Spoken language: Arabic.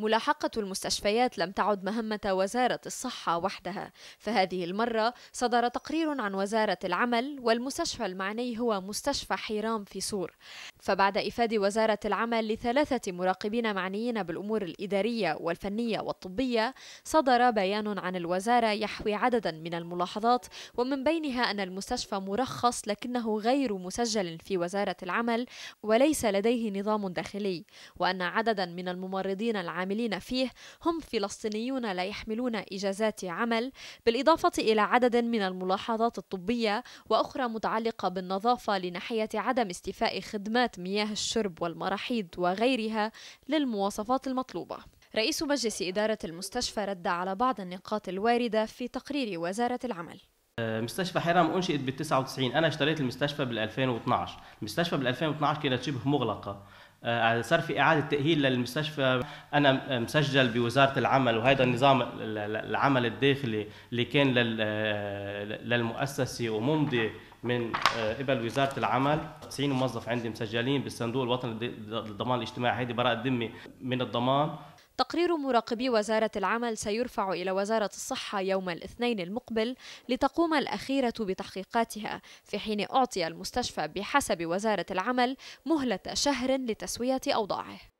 ملاحقة المستشفيات لم تعد مهمة وزارة الصحة وحدها، فهذه المرة صدر تقرير عن وزارة العمل والمستشفى المعني هو مستشفى حيرام في سور. فبعد إفادة وزارة العمل لثلاثة مراقبين معنيين بالأمور الإدارية والفنية والطبية، صدر بيان عن الوزارة يحوي عددا من الملاحظات ومن بينها أن المستشفى مرخص لكنه غير مسجل في وزارة العمل وليس لديه نظام داخلي، وأن عددا من الممرضين العاملين العاملين فيه هم فلسطينيون لا يحملون إجازات عمل بالإضافة إلى عدد من الملاحظات الطبية وأخرى متعلقة بالنظافة لناحية عدم استيفاء خدمات مياه الشرب والمراحيض وغيرها للمواصفات المطلوبة رئيس مجلس إدارة المستشفى رد على بعض النقاط الواردة في تقرير وزارة العمل آه، مستشفى حرام انشئت بال 99 انا اشتريت المستشفى بال 2012 المستشفى بال 2012 كانت شبه مغلقه صار آه، في اعاده تاهيل للمستشفى انا مسجل بوزاره العمل وهذا النظام العمل الداخلي اللي كان آه، للمؤسسه وممضي من آه، قبل وزاره العمل 90 موظف عندي مسجلين بالصندوق الوطني للضمان الاجتماعي هيدي براءه دمي من الضمان تقرير مراقبي وزارة العمل سيرفع إلى وزارة الصحة يوم الاثنين المقبل لتقوم الأخيرة بتحقيقاتها في حين أعطي المستشفى بحسب وزارة العمل مهلة شهر لتسوية أوضاعه